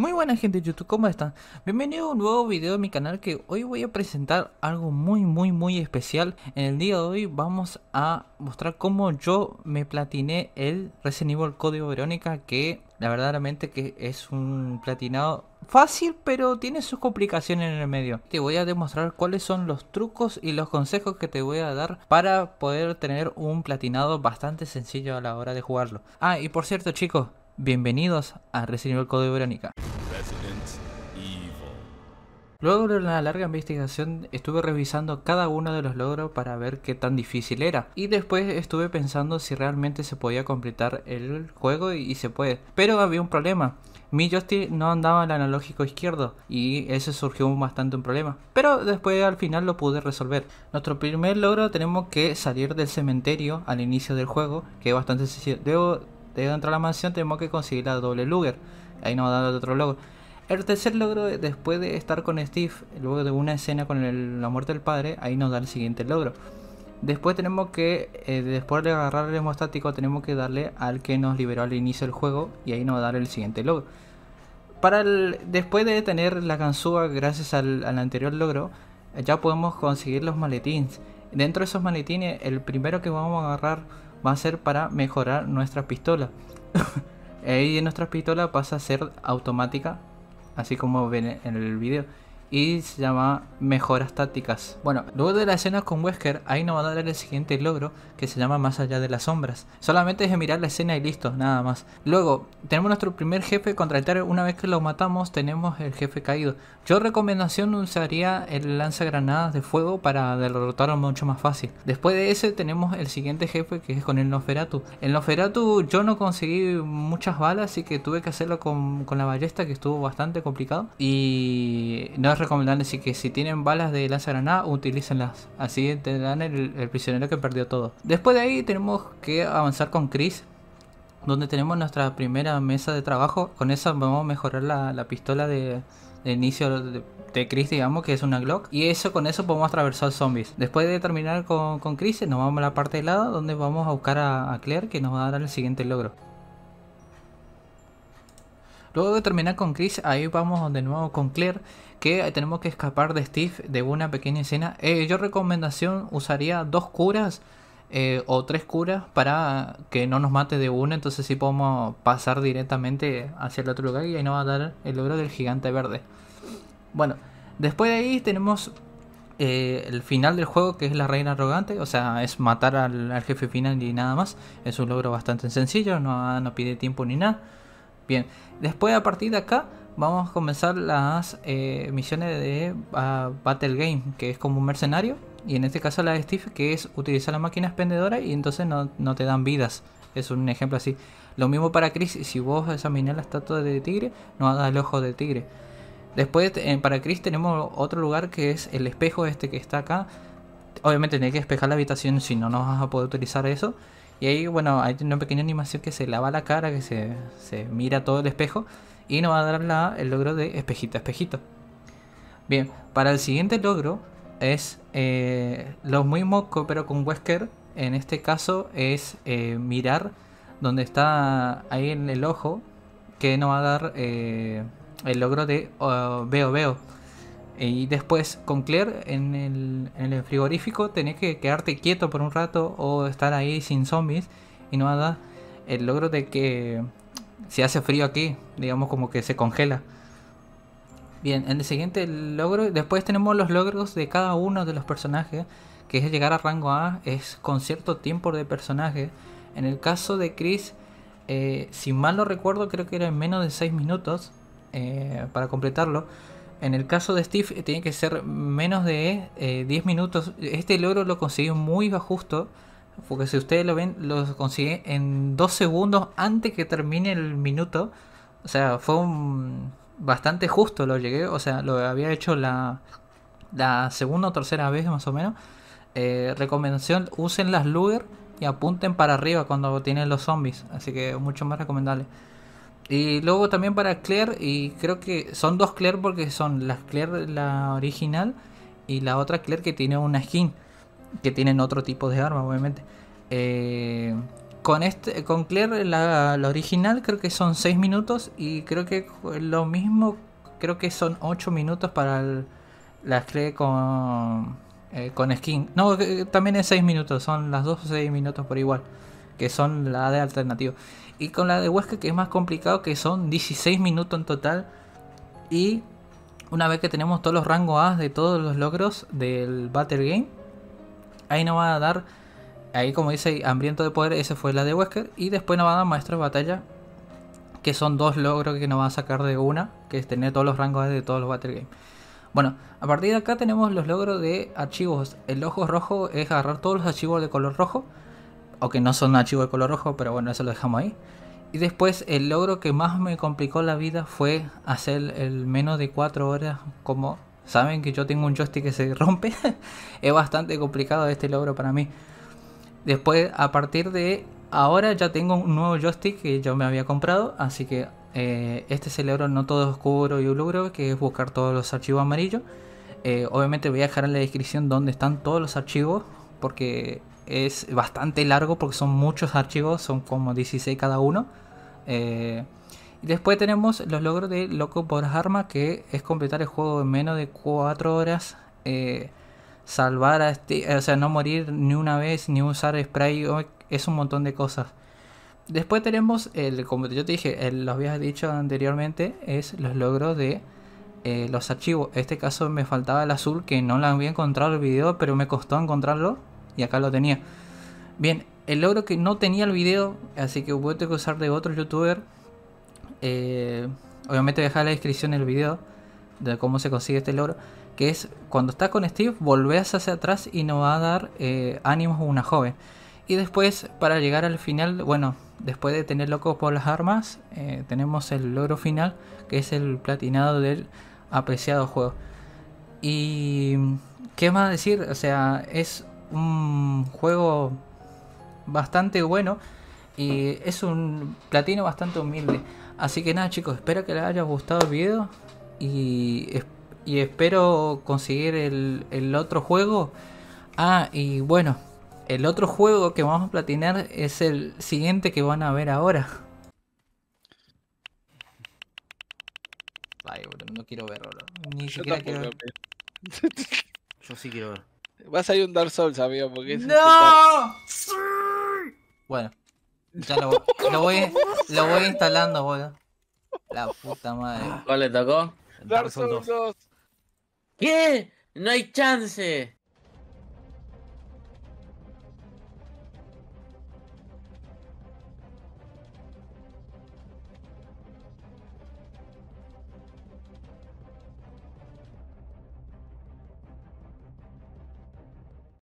Muy buena gente de YouTube, ¿cómo están? Bienvenido a un nuevo video de mi canal que hoy voy a presentar algo muy muy muy especial En el día de hoy vamos a mostrar cómo yo me platiné el Resident Evil Código Verónica Que la verdaderamente que es un platinado fácil pero tiene sus complicaciones en el medio Te voy a demostrar cuáles son los trucos y los consejos que te voy a dar Para poder tener un platinado bastante sencillo a la hora de jugarlo Ah y por cierto chicos Bienvenidos a Resident Evil Code Verónica. Luego de una larga investigación estuve revisando cada uno de los logros para ver qué tan difícil era y después estuve pensando si realmente se podía completar el juego y, se puede. Pero había un problema, mi joystick no andaba en el analógico izquierdo y ese surgió bastante un problema, pero después al final lo pude resolver. Nuestro primer logro tenemos que salir del cementerio al inicio del juego, que es bastante sencillo. Debo de dentro de la mansión, tenemos que conseguir la doble Luger. Ahí nos va a dar otro logro. El tercer logro, después de estar con Steve, luego de una escena con la muerte del padre, ahí nos da el siguiente logro. Después tenemos que, eh, después de agarrar el hemostático, tenemos que darle al que nos liberó al inicio del juego y ahí nos va a dar el siguiente logro. Para después de tener la ganzúa gracias al, al anterior logro, ya podemos conseguir los maletines. Dentro de esos maletines, el primero que vamos a agarrar va a ser para mejorar nuestra pistola. Ahí nuestra pistola pasa a ser automática, así como ven en el video y se llama Mejoras Tácticas. Bueno, luego de la escena con Wesker, ahí nos va a dar el siguiente logro que se llama Más allá de las sombras. Solamente es mirar la escena y listo, nada más. Luego, tenemos nuestro primer jefe contra el Una vez que lo matamos, tenemos el jefe caído. Yo recomendación usaría el lanzagranadas de fuego para derrotarlo mucho más fácil. Después de ese tenemos el siguiente jefe que es con el Noferatu. El Noferatu yo no conseguí muchas balas, así que tuve que hacerlo con, con la ballesta que estuvo bastante complicado. Y no es recomendarles y que si tienen balas de granada utilícenlas. Así te el, el, prisionero que perdió todo. Después de ahí tenemos que avanzar con Chris, donde tenemos nuestra primera mesa de trabajo. Con esa vamos a mejorar la, pistola de, inicio de, Chris, digamos, que es una Glock. Y eso con eso podemos atravesar zombies. Después de terminar con, con Chris, nos vamos a la parte de lado donde vamos a buscar a Claire, que nos va a dar el siguiente logro. Luego de terminar con Chris, ahí vamos de nuevo con Claire, que tenemos que escapar de Steve de una pequeña escena. Eh, yo recomendación usaría dos curas eh, o tres curas para que no nos mate de una, entonces sí podemos pasar directamente hacia el otro lugar y ahí nos va a dar el logro del gigante verde. Bueno, después de ahí tenemos eh, el final del juego, que es la reina arrogante, o sea, es matar al, jefe final y nada más. Es un logro bastante sencillo, no, no pide tiempo ni nada. Bien, después a partir de acá vamos a comenzar las eh, misiones de ah, Battle Game, que es como un mercenario. Y en este caso la de Steve, que es utilizar la máquina expendedora y entonces no, te dan vidas. Es un ejemplo así. Lo mismo para Chris, si vos examinás la estatua de tigre, no hagas el ojo de tigre. Después eh, para Chris tenemos otro lugar que es el espejo este que está acá. Obviamente tenés que despejar la habitación, si no, no vas a poder utilizar eso. Y ahí, bueno, hay una pequeña animación que se lava la cara, que se, mira todo el espejo y nos va a dar el logro de espejito a espejito. Bien, para el siguiente logro es eh, lo los muy moco, pero con Wesker. En este caso es eh, mirar donde está ahí en el ojo, que nos va a dar eh, el logro de oh, veo, veo. Eh, y después con Claire en el, frigorífico tenés que quedarte quieto por un rato o estar ahí sin zombies y no nada. El logro de que se hace frío aquí, digamos como que se congela. Bien, en el siguiente logro, después tenemos los logros de cada uno de los personajes, que es llegar a rango A, es con cierto tiempo de personaje. En el caso de Chris, eh, si mal no recuerdo, creo que era en menos de 6 minutos eh, para completarlo. En el caso de Steve eh, tiene que ser menos de 10 eh, minutos. Este logro lo conseguí muy justo. Porque si ustedes lo ven, lo consigue en 2 segundos antes que termine el minuto. O sea, fue bastante justo lo llegué. O sea, lo había hecho la, segunda o tercera vez más o menos. Eh, recomendación, usen las Luger y apunten para arriba cuando tienen los zombies. Así que mucho más recomendable. Y luego también para Claire, y creo que son dos Claire porque son las Claire, la original, y la otra Claire que tiene una skin, que tienen otro tipo de arma, obviamente. Eh, con, este, con Claire, la, original, creo que son 6 minutos, y creo que lo mismo, creo que son 8 minutos para la las Claire eh, con, skin. No, eh, también es 6 minutos, son las dos 6 minutos por igual que son la de alternativo. Y con la de Huesca, que es más complicado, que son 16 minutos en total. Y una vez que tenemos todos los rangos A de todos los logros del Battle Game, ahí nos va a dar, ahí como dice Hambriento de Poder, esa fue la de Wesker, y después nos va a dar Maestro de Batalla, que son dos logros que nos va a sacar de una, que es tener todos los rangos A de todos los Battle Game. Bueno, a partir de acá tenemos los logros de archivos. El ojo rojo es agarrar todos los archivos de color rojo o que no son archivos de color rojo, pero bueno, eso lo dejamos ahí. Y después el logro que más me complicó la vida fue hacer el menos de 4 horas. Como saben que yo tengo un joystick que se rompe, es bastante complicado este logro para mí. Después, a partir de ahora ya tengo un nuevo joystick que yo me había comprado, así que eh, este es el logro no todo oscuro y un logro, que es buscar todos los archivos amarillos. Eh, obviamente voy a dejar en la descripción donde están todos los archivos, porque es bastante largo porque son muchos archivos, son como 16 cada uno. Eh, y después tenemos los logros de Loco por Arma, que es completar el juego en menos de 4 horas. Eh, salvar a este, eh, o sea, no morir ni una vez, ni usar spray, es un montón de cosas. Después tenemos, el, como yo te dije, los habías dicho anteriormente, es los logros de los archivos. En este caso me faltaba el azul, que no lo había encontrado el video, pero me costó encontrarlo y acá lo tenía. Bien, el logro que no tenía el video, así que voy a tener que usar de otro youtuber. Eh, obviamente voy a dejar la descripción el video de cómo se consigue este logro. Que es cuando estás con Steve, volvés hacia atrás y nos va a dar eh, ánimos a una joven. Y después, para llegar al final, bueno, después de tener locos por las armas, eh, tenemos el logro final, que es el platinado del apreciado juego. Y qué más decir, o sea, es un juego bastante bueno y es un platino bastante humilde. Así que nada chicos, espero que les haya gustado el video y, espero conseguir el, otro juego. Ah, y bueno, el otro juego que vamos a platinar es el siguiente que van a ver ahora. no quiero verlo. Ni Yo quiero Yo sí quiero verlo Vas a salir un Dark Souls, amigo, porque es ¡No! Bueno, ya lo, voy, lo voy instalando, boludo. La puta madre. ¿Cuál le tocó? Dark, Souls 2. ¿Qué? No hay chance.